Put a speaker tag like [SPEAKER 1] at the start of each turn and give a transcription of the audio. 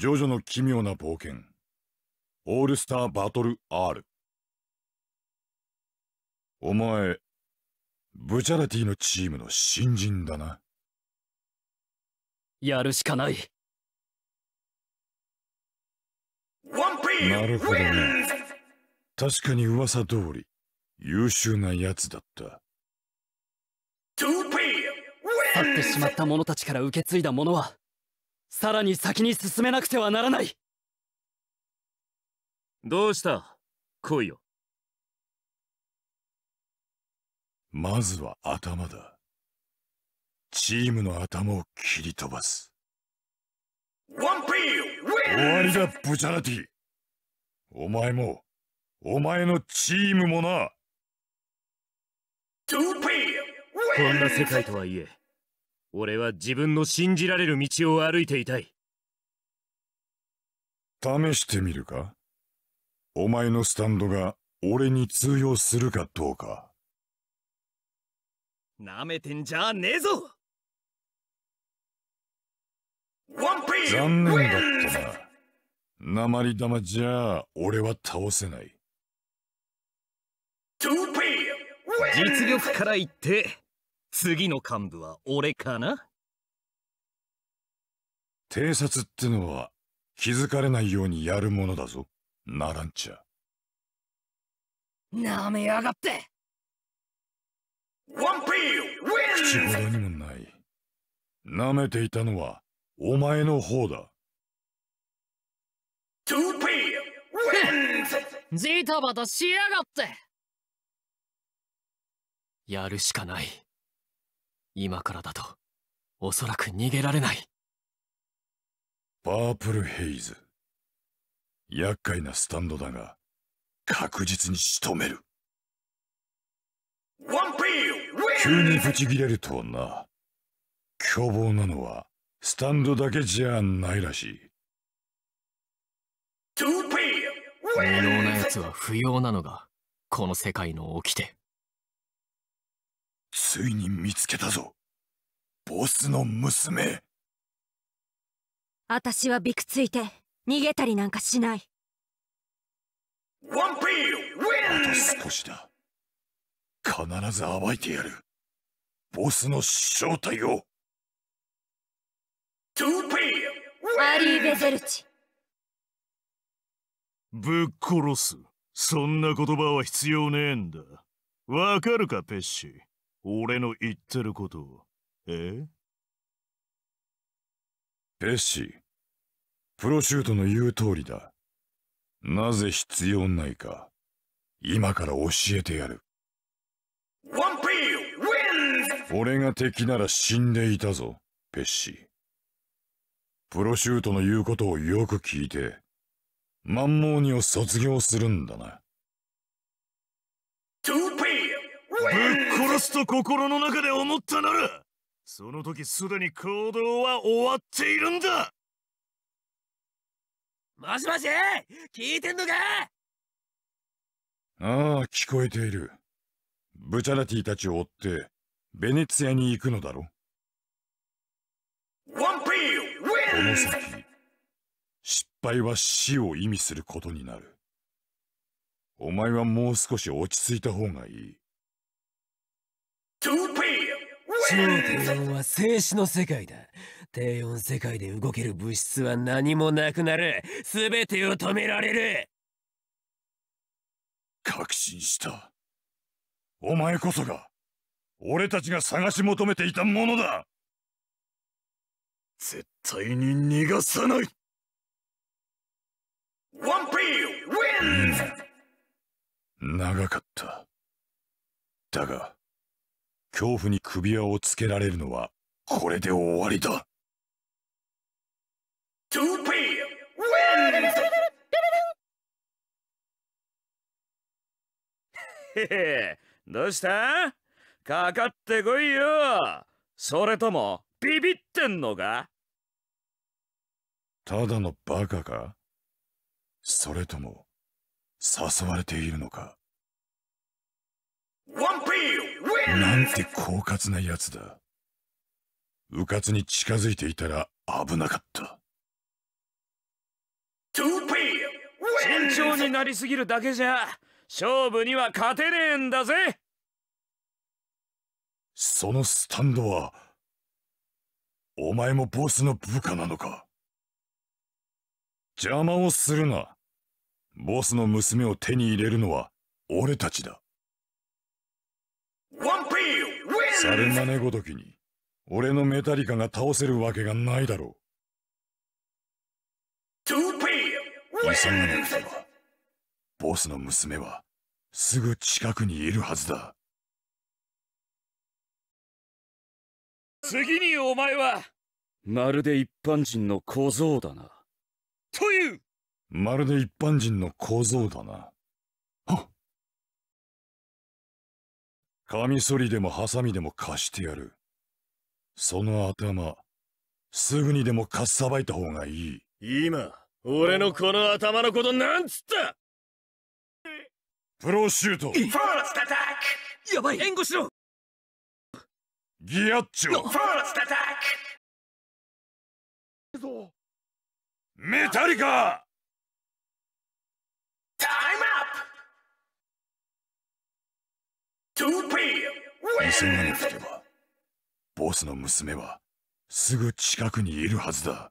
[SPEAKER 1] ジョジョの奇妙な冒険オールスターバトル R お前ブチャラティのチームの新人だな
[SPEAKER 2] やるしかない
[SPEAKER 1] なるほどね確かに噂通り優秀なやつだった勝ってしまった者たちから受け継いだものはさらに先に進めなくてはならないどうした来いよまずは頭だチームの頭を切り飛ばす
[SPEAKER 2] ワンピー終わり
[SPEAKER 1] だブチャラティお前もお前のチームもなピーこんな世界とはいえ俺は自分の信じられる道を歩いていたい試してみるかお前のスタンドが俺に通用するかどうかなめてんじゃねえぞ残念だったな鉛玉じゃ俺は倒せない
[SPEAKER 2] 実
[SPEAKER 1] 力から言って次の幹部は俺かな偵察ってのは気づかれないようにやるものだぞならんちゃ
[SPEAKER 2] なめやがってワンピーウィ
[SPEAKER 1] ン口ほどにもないなめていたのはお前の方だ
[SPEAKER 2] トゥーピーウィンジタバタしやがって
[SPEAKER 1] やるしかない今からだとおそらく逃げられないパープルヘイズ厄介なスタンドだが確実に仕留める急にブチ切れるとな凶暴なのはスタンドだけじゃないらしい無能な奴は不要なのがこの世界の掟ついに見つけたぞボスの娘
[SPEAKER 2] 私はびくついて逃げたりなんかしないワンピーウィンあと少しだ
[SPEAKER 1] 必ず暴いてやるボスの正体をトゥーピーウィンアリー・ベゼルチぶっ殺すそんな言葉は必要ねえんだわかるかペッシ俺の言ってることえペッシー、プロシュートの言う通りだ。なぜ必要ないか、今から教えてやる。俺が敵なら死んでいたぞ、ペッシー。プロシュートの言うことをよく聞いて、マンモーニを卒業するんだな。ぶっ殺すと心の中で思ったならその時すでに行動は終わっているんだもしもし
[SPEAKER 2] 聞いてんのかあ
[SPEAKER 1] あ、聞こえている。ブチャラティたちを追って、ベネツィアに行くのだろ
[SPEAKER 2] この先、
[SPEAKER 1] 失敗は死を意味することになる。お前はもう少し落ち着いた方がいい。
[SPEAKER 2] 超低温は静止の世界だ
[SPEAKER 1] 低温世界で動ける物質は何もなくなる
[SPEAKER 2] 全てを止められ
[SPEAKER 1] る確信したお前こそが俺たちが探し求めていたものだ絶対に逃がさないワンピーウィン長かっただが恐怖に首輪をつけられるのはこれで終わりだ 2P wins! どうし
[SPEAKER 2] たかかってこいよそれともビビってんのか
[SPEAKER 1] ただのバカかそれとも誘われているのか 1P なんて狡猾な奴だ。迂闊に近づいていたら危なかった。
[SPEAKER 2] 慎重になりすぎるだけじゃ、勝負には勝てねえんだぜ
[SPEAKER 1] そのスタンドは、お前もボスの部下なのか邪魔をするな。ボスの娘を手に入れるのは俺たちだ。サルマネごときに俺のメタリカが倒せるわけがないだろう急がなくてもボスの娘はすぐ近くにいるはずだ
[SPEAKER 2] 次にお前は
[SPEAKER 1] まるで一般人の小僧だなというまるで一般人の小僧だなカミソリでもハサミでも貸してやる。その頭、すぐにでもかっさばいた方がいい。今、俺のこの頭のことなんつったプロシュートフォースタタックやばい
[SPEAKER 2] 援護しろギアッチョフォースタタックメタリカ
[SPEAKER 1] 稼がなくてボスの娘はすぐ近くにいるはずだ